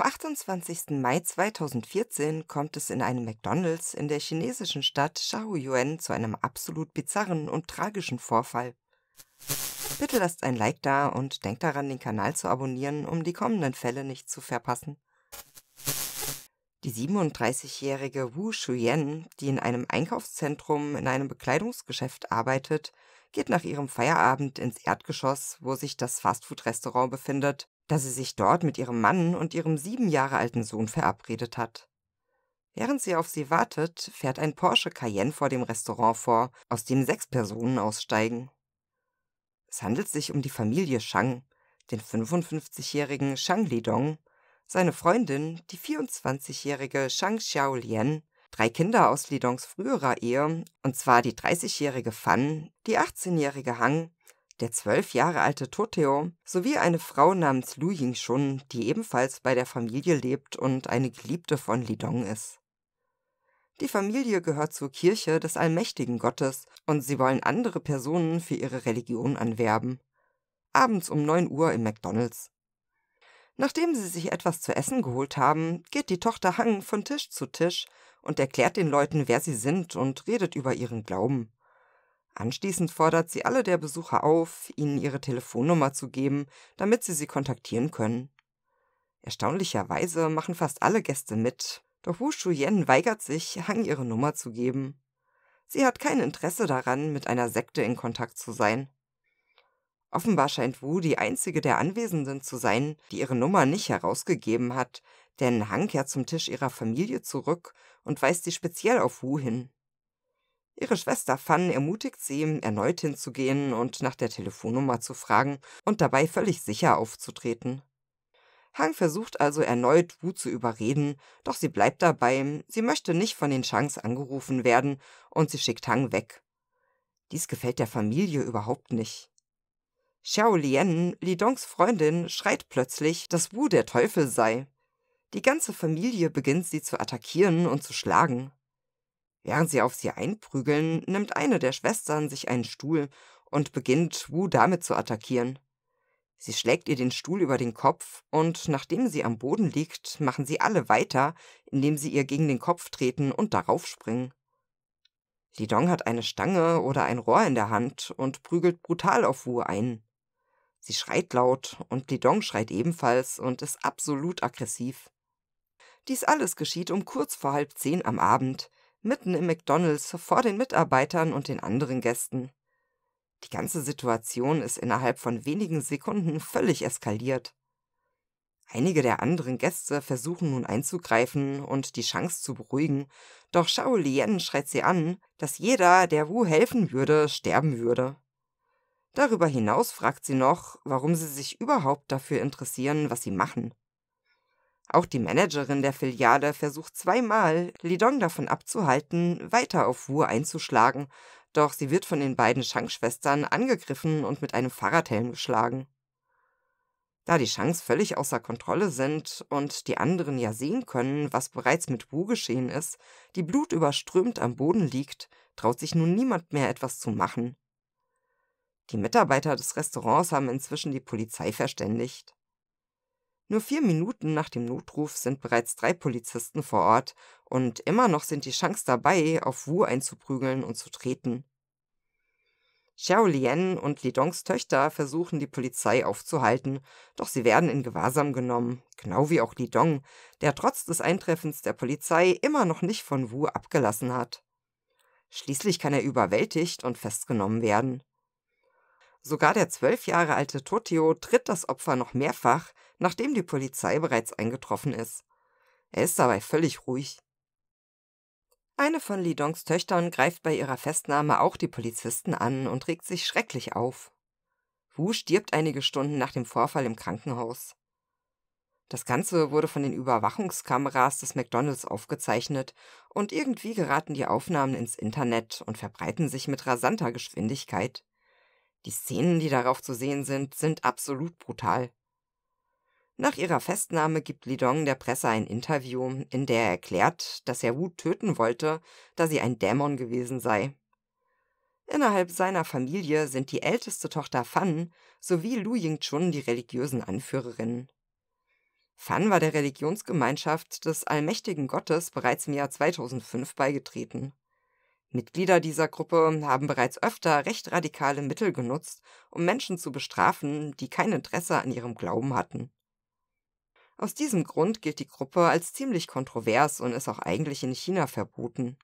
Am 28. Mai 2014 kommt es in einem McDonald's in der chinesischen Stadt Shaoyuan zu einem absolut bizarren und tragischen Vorfall. Bitte lasst ein Like da und denkt daran, den Kanal zu abonnieren, um die kommenden Fälle nicht zu verpassen. Die 37-jährige Wu Shuyen, die in einem Einkaufszentrum in einem Bekleidungsgeschäft arbeitet, geht nach ihrem Feierabend ins Erdgeschoss, wo sich das Fastfood-Restaurant befindet, da sie sich dort mit ihrem Mann und ihrem sieben Jahre alten Sohn verabredet hat. Während sie auf sie wartet, fährt ein Porsche Cayenne vor dem Restaurant vor, aus dem sechs Personen aussteigen. Es handelt sich um die Familie Shang, den 55-jährigen Shang Lidong, seine Freundin, die 24-jährige Shang Xiaolian, drei Kinder aus Lidongs früherer Ehe, und zwar die 30-jährige Fan, die 18-jährige Hang der zwölf Jahre alte Toteo, sowie eine Frau namens Lu Yingshun, die ebenfalls bei der Familie lebt und eine Geliebte von Lidong ist. Die Familie gehört zur Kirche des allmächtigen Gottes und sie wollen andere Personen für ihre Religion anwerben. Abends um 9 Uhr im McDonalds. Nachdem sie sich etwas zu essen geholt haben, geht die Tochter Hang von Tisch zu Tisch und erklärt den Leuten, wer sie sind und redet über ihren Glauben. Anschließend fordert sie alle der Besucher auf, ihnen ihre Telefonnummer zu geben, damit sie sie kontaktieren können. Erstaunlicherweise machen fast alle Gäste mit, doch Wu Shuyen weigert sich, Hang ihre Nummer zu geben. Sie hat kein Interesse daran, mit einer Sekte in Kontakt zu sein. Offenbar scheint Wu die einzige der Anwesenden zu sein, die ihre Nummer nicht herausgegeben hat, denn Hang kehrt zum Tisch ihrer Familie zurück und weist sie speziell auf Wu hin. Ihre Schwester Fan ermutigt sie, erneut hinzugehen und nach der Telefonnummer zu fragen und dabei völlig sicher aufzutreten. Hang versucht also erneut, Wu zu überreden, doch sie bleibt dabei, sie möchte nicht von den Shanks angerufen werden und sie schickt Hang weg. Dies gefällt der Familie überhaupt nicht. Xiao Lien, Lidongs Freundin, schreit plötzlich, dass Wu der Teufel sei. Die ganze Familie beginnt sie zu attackieren und zu schlagen. Während sie auf sie einprügeln, nimmt eine der Schwestern sich einen Stuhl und beginnt Wu damit zu attackieren. Sie schlägt ihr den Stuhl über den Kopf und nachdem sie am Boden liegt, machen sie alle weiter, indem sie ihr gegen den Kopf treten und darauf springen. Lidong hat eine Stange oder ein Rohr in der Hand und prügelt brutal auf Wu ein. Sie schreit laut und Lidong schreit ebenfalls und ist absolut aggressiv. Dies alles geschieht um kurz vor halb zehn am Abend, mitten im McDonald's vor den Mitarbeitern und den anderen Gästen. Die ganze Situation ist innerhalb von wenigen Sekunden völlig eskaliert. Einige der anderen Gäste versuchen nun einzugreifen und die Chance zu beruhigen, doch Shao Lien schreit sie an, dass jeder, der Wu helfen würde, sterben würde. Darüber hinaus fragt sie noch, warum sie sich überhaupt dafür interessieren, was sie machen. Auch die Managerin der Filiale versucht zweimal, Lidong davon abzuhalten, weiter auf Wu einzuschlagen, doch sie wird von den beiden Shang-Schwestern angegriffen und mit einem Fahrradhelm geschlagen. Da die Shangs völlig außer Kontrolle sind und die anderen ja sehen können, was bereits mit Wu geschehen ist, die blutüberströmt am Boden liegt, traut sich nun niemand mehr etwas zu machen. Die Mitarbeiter des Restaurants haben inzwischen die Polizei verständigt. Nur vier Minuten nach dem Notruf sind bereits drei Polizisten vor Ort und immer noch sind die Shanks dabei, auf Wu einzuprügeln und zu treten. Xiao Lien und Lidongs Töchter versuchen die Polizei aufzuhalten, doch sie werden in Gewahrsam genommen, genau wie auch Lidong, der trotz des Eintreffens der Polizei immer noch nicht von Wu abgelassen hat. Schließlich kann er überwältigt und festgenommen werden. Sogar der zwölf Jahre alte Totio tritt das Opfer noch mehrfach, nachdem die Polizei bereits eingetroffen ist. Er ist dabei völlig ruhig. Eine von Lidongs Töchtern greift bei ihrer Festnahme auch die Polizisten an und regt sich schrecklich auf. Wu stirbt einige Stunden nach dem Vorfall im Krankenhaus. Das Ganze wurde von den Überwachungskameras des McDonalds aufgezeichnet und irgendwie geraten die Aufnahmen ins Internet und verbreiten sich mit rasanter Geschwindigkeit. Die Szenen, die darauf zu sehen sind, sind absolut brutal. Nach ihrer Festnahme gibt Lidong der Presse ein Interview, in der er erklärt, dass er Wu töten wollte, da sie ein Dämon gewesen sei. Innerhalb seiner Familie sind die älteste Tochter Fan sowie Lu Yingchun die religiösen Anführerinnen. Fan war der Religionsgemeinschaft des allmächtigen Gottes bereits im Jahr 2005 beigetreten. Mitglieder dieser Gruppe haben bereits öfter recht radikale Mittel genutzt, um Menschen zu bestrafen, die kein Interesse an ihrem Glauben hatten. Aus diesem Grund gilt die Gruppe als ziemlich kontrovers und ist auch eigentlich in China verboten.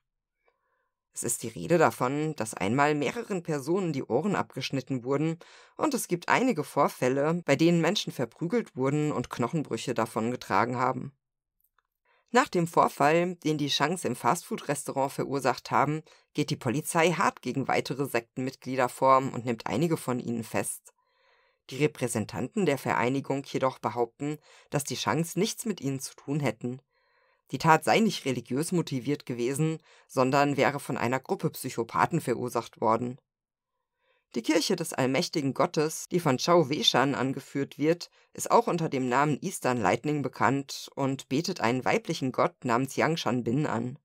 Es ist die Rede davon, dass einmal mehreren Personen die Ohren abgeschnitten wurden, und es gibt einige Vorfälle, bei denen Menschen verprügelt wurden und Knochenbrüche davongetragen haben. Nach dem Vorfall, den die Shanks im Fastfood-Restaurant verursacht haben, geht die Polizei hart gegen weitere Sektenmitglieder vor und nimmt einige von ihnen fest. Die Repräsentanten der Vereinigung jedoch behaupten, dass die Shanks nichts mit ihnen zu tun hätten. Die Tat sei nicht religiös motiviert gewesen, sondern wäre von einer Gruppe Psychopathen verursacht worden. Die Kirche des allmächtigen Gottes, die von Chao Weishan angeführt wird, ist auch unter dem Namen Eastern Lightning bekannt und betet einen weiblichen Gott namens Yang Bin an.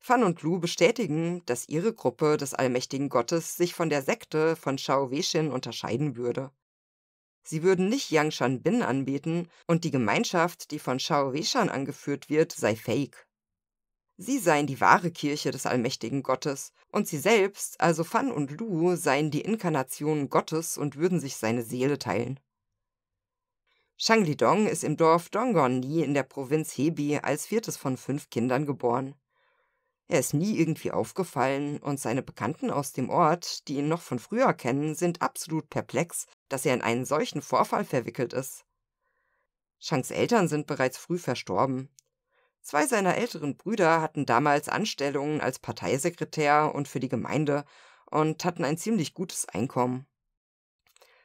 Fan und Lu bestätigen, dass ihre Gruppe des allmächtigen Gottes sich von der Sekte von Chao Weishin unterscheiden würde. Sie würden nicht Yang Bin anbeten und die Gemeinschaft, die von Chao Weishan angeführt wird, sei fake. Sie seien die wahre Kirche des allmächtigen Gottes, und sie selbst, also Fan und Lu, seien die Inkarnationen Gottes und würden sich seine Seele teilen. Shanglidong ist im Dorf Dongon Ni in der Provinz Hebi als viertes von fünf Kindern geboren. Er ist nie irgendwie aufgefallen und seine Bekannten aus dem Ort, die ihn noch von früher kennen, sind absolut perplex, dass er in einen solchen Vorfall verwickelt ist. Shangs Eltern sind bereits früh verstorben, Zwei seiner älteren Brüder hatten damals Anstellungen als Parteisekretär und für die Gemeinde und hatten ein ziemlich gutes Einkommen.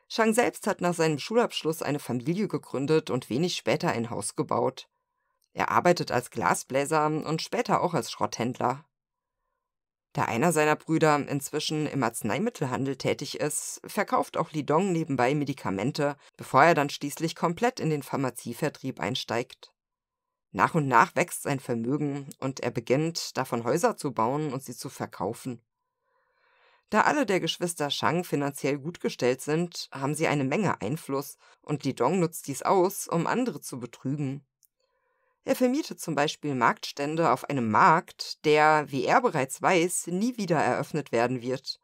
Shang selbst hat nach seinem Schulabschluss eine Familie gegründet und wenig später ein Haus gebaut. Er arbeitet als Glasbläser und später auch als Schrotthändler. Da einer seiner Brüder inzwischen im Arzneimittelhandel tätig ist, verkauft auch Lidong nebenbei Medikamente, bevor er dann schließlich komplett in den Pharmazievertrieb einsteigt. Nach und nach wächst sein Vermögen und er beginnt, davon Häuser zu bauen und sie zu verkaufen. Da alle der Geschwister Shang finanziell gut gestellt sind, haben sie eine Menge Einfluss und Lidong nutzt dies aus, um andere zu betrügen. Er vermietet zum Beispiel Marktstände auf einem Markt, der, wie er bereits weiß, nie wieder eröffnet werden wird.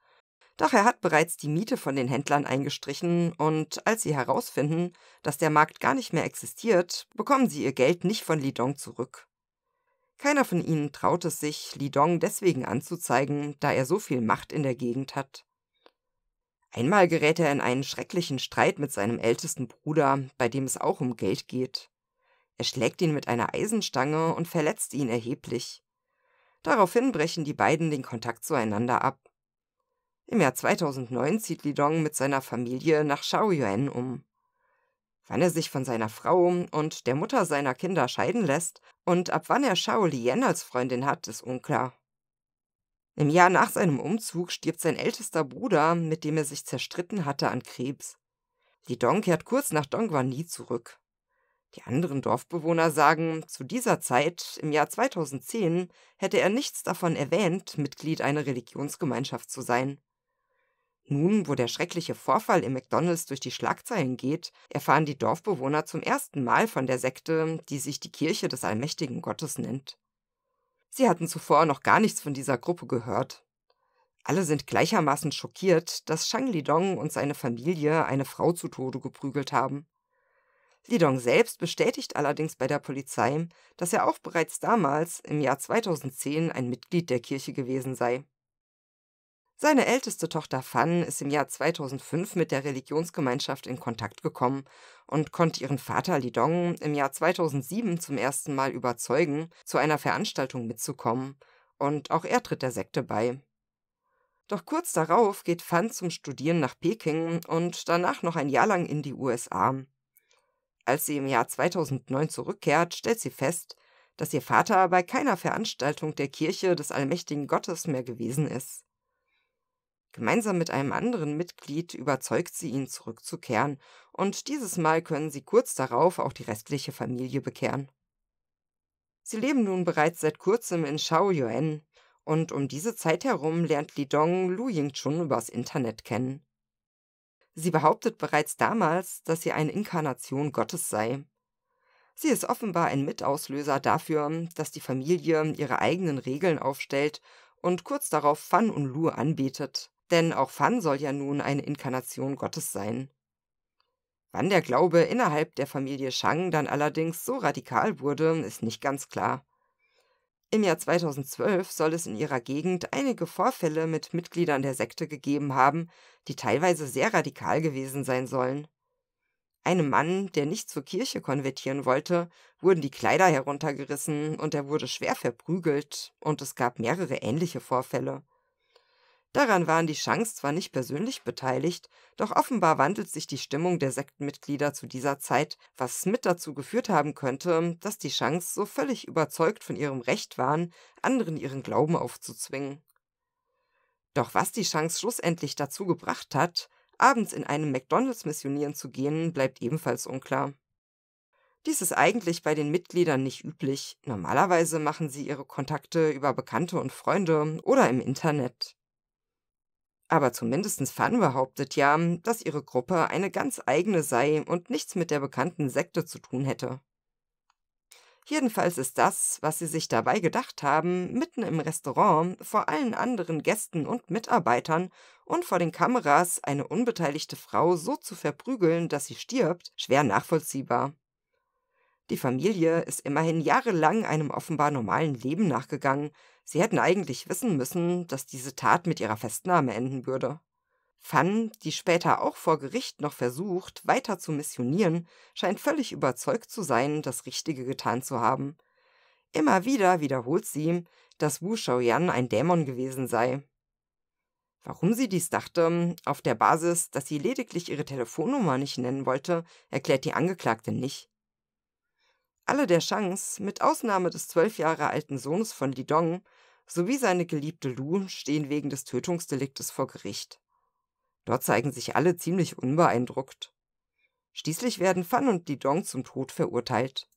Doch er hat bereits die Miete von den Händlern eingestrichen und als sie herausfinden, dass der Markt gar nicht mehr existiert, bekommen sie ihr Geld nicht von Lidong zurück. Keiner von ihnen traut es sich, Lidong deswegen anzuzeigen, da er so viel Macht in der Gegend hat. Einmal gerät er in einen schrecklichen Streit mit seinem ältesten Bruder, bei dem es auch um Geld geht. Er schlägt ihn mit einer Eisenstange und verletzt ihn erheblich. Daraufhin brechen die beiden den Kontakt zueinander ab. Im Jahr 2009 zieht Lidong mit seiner Familie nach Shaoyuan um. Wann er sich von seiner Frau und der Mutter seiner Kinder scheiden lässt und ab wann er Shao Lien als Freundin hat, ist unklar. Im Jahr nach seinem Umzug stirbt sein ältester Bruder, mit dem er sich zerstritten hatte, an Krebs. Lidong kehrt kurz nach dongguan zurück. Die anderen Dorfbewohner sagen, zu dieser Zeit, im Jahr 2010, hätte er nichts davon erwähnt, Mitglied einer Religionsgemeinschaft zu sein. Nun, wo der schreckliche Vorfall im McDonald's durch die Schlagzeilen geht, erfahren die Dorfbewohner zum ersten Mal von der Sekte, die sich die Kirche des allmächtigen Gottes nennt. Sie hatten zuvor noch gar nichts von dieser Gruppe gehört. Alle sind gleichermaßen schockiert, dass Shang Lidong und seine Familie eine Frau zu Tode geprügelt haben. Lidong selbst bestätigt allerdings bei der Polizei, dass er auch bereits damals, im Jahr 2010, ein Mitglied der Kirche gewesen sei. Seine älteste Tochter Fan ist im Jahr 2005 mit der Religionsgemeinschaft in Kontakt gekommen und konnte ihren Vater Lidong im Jahr 2007 zum ersten Mal überzeugen, zu einer Veranstaltung mitzukommen, und auch er tritt der Sekte bei. Doch kurz darauf geht Fan zum Studieren nach Peking und danach noch ein Jahr lang in die USA. Als sie im Jahr 2009 zurückkehrt, stellt sie fest, dass ihr Vater bei keiner Veranstaltung der Kirche des allmächtigen Gottes mehr gewesen ist. Gemeinsam mit einem anderen Mitglied überzeugt sie ihn zurückzukehren, und dieses Mal können sie kurz darauf auch die restliche Familie bekehren. Sie leben nun bereits seit kurzem in Shaoyuan, und um diese Zeit herum lernt Lidong Lu Yingchun übers Internet kennen. Sie behauptet bereits damals, dass sie eine Inkarnation Gottes sei. Sie ist offenbar ein Mitauslöser dafür, dass die Familie ihre eigenen Regeln aufstellt und kurz darauf Fan und Lu anbetet denn auch Fan soll ja nun eine Inkarnation Gottes sein. Wann der Glaube innerhalb der Familie Shang dann allerdings so radikal wurde, ist nicht ganz klar. Im Jahr 2012 soll es in ihrer Gegend einige Vorfälle mit Mitgliedern der Sekte gegeben haben, die teilweise sehr radikal gewesen sein sollen. Einem Mann, der nicht zur Kirche konvertieren wollte, wurden die Kleider heruntergerissen und er wurde schwer verprügelt, und es gab mehrere ähnliche Vorfälle. Daran waren die Shanks zwar nicht persönlich beteiligt, doch offenbar wandelt sich die Stimmung der Sektenmitglieder zu dieser Zeit, was mit dazu geführt haben könnte, dass die Shanks so völlig überzeugt von ihrem Recht waren, anderen ihren Glauben aufzuzwingen. Doch was die Shanks schlussendlich dazu gebracht hat, abends in einem McDonalds missionieren zu gehen, bleibt ebenfalls unklar. Dies ist eigentlich bei den Mitgliedern nicht üblich. Normalerweise machen sie ihre Kontakte über Bekannte und Freunde oder im Internet. Aber zumindest Fan behauptet ja, dass ihre Gruppe eine ganz eigene sei und nichts mit der bekannten Sekte zu tun hätte. Jedenfalls ist das, was sie sich dabei gedacht haben, mitten im Restaurant vor allen anderen Gästen und Mitarbeitern und vor den Kameras eine unbeteiligte Frau so zu verprügeln, dass sie stirbt, schwer nachvollziehbar. Die Familie ist immerhin jahrelang einem offenbar normalen Leben nachgegangen, Sie hätten eigentlich wissen müssen, dass diese Tat mit ihrer Festnahme enden würde. Fan, die später auch vor Gericht noch versucht, weiter zu missionieren, scheint völlig überzeugt zu sein, das Richtige getan zu haben. Immer wieder wiederholt sie, dass Wu Shaoyan ein Dämon gewesen sei. Warum sie dies dachte, auf der Basis, dass sie lediglich ihre Telefonnummer nicht nennen wollte, erklärt die Angeklagte nicht. Alle der Chance, mit Ausnahme des zwölf Jahre alten Sohnes von Lidong, sowie seine geliebte Lu stehen wegen des Tötungsdeliktes vor Gericht. Dort zeigen sich alle ziemlich unbeeindruckt. Schließlich werden Fan und Lidong zum Tod verurteilt.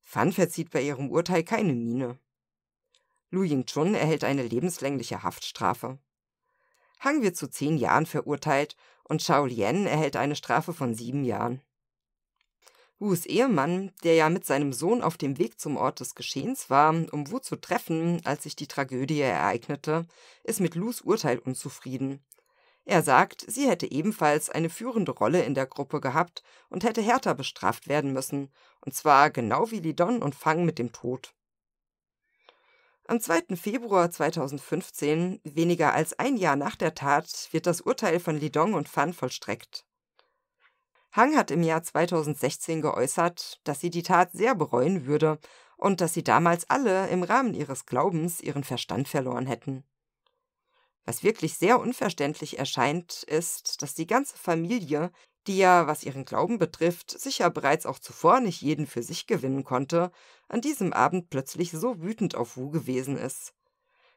Fan verzieht bei ihrem Urteil keine Miene. Lu Ying-chun erhält eine lebenslängliche Haftstrafe. Hang wird zu zehn Jahren verurteilt und Xiao Lian erhält eine Strafe von sieben Jahren. Wus Ehemann, der ja mit seinem Sohn auf dem Weg zum Ort des Geschehens war, um Wu zu treffen, als sich die Tragödie ereignete, ist mit Lus Urteil unzufrieden. Er sagt, sie hätte ebenfalls eine führende Rolle in der Gruppe gehabt und hätte härter bestraft werden müssen, und zwar genau wie Lidon und Fang mit dem Tod. Am 2. Februar 2015, weniger als ein Jahr nach der Tat, wird das Urteil von Lidong und Fan vollstreckt. Hang hat im Jahr 2016 geäußert, dass sie die Tat sehr bereuen würde und dass sie damals alle im Rahmen ihres Glaubens ihren Verstand verloren hätten. Was wirklich sehr unverständlich erscheint, ist, dass die ganze Familie, die ja, was ihren Glauben betrifft, sicher bereits auch zuvor nicht jeden für sich gewinnen konnte, an diesem Abend plötzlich so wütend auf Wu gewesen ist.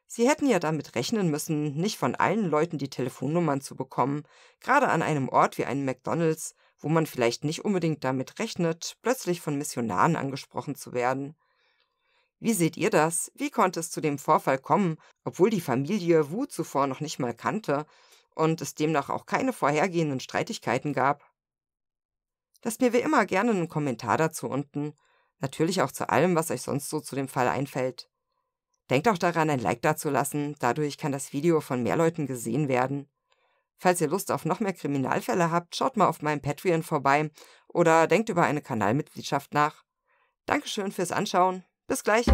Sie hätten ja damit rechnen müssen, nicht von allen Leuten die Telefonnummern zu bekommen, gerade an einem Ort wie einem McDonalds, wo man vielleicht nicht unbedingt damit rechnet, plötzlich von Missionaren angesprochen zu werden. Wie seht ihr das? Wie konnte es zu dem Vorfall kommen, obwohl die Familie Wu zuvor noch nicht mal kannte und es demnach auch keine vorhergehenden Streitigkeiten gab? Lasst mir wie immer gerne einen Kommentar dazu unten, natürlich auch zu allem, was euch sonst so zu dem Fall einfällt. Denkt auch daran, ein Like dazulassen, dadurch kann das Video von mehr Leuten gesehen werden. Falls ihr Lust auf noch mehr Kriminalfälle habt, schaut mal auf meinem Patreon vorbei oder denkt über eine Kanalmitgliedschaft nach. Dankeschön fürs Anschauen. Bis gleich.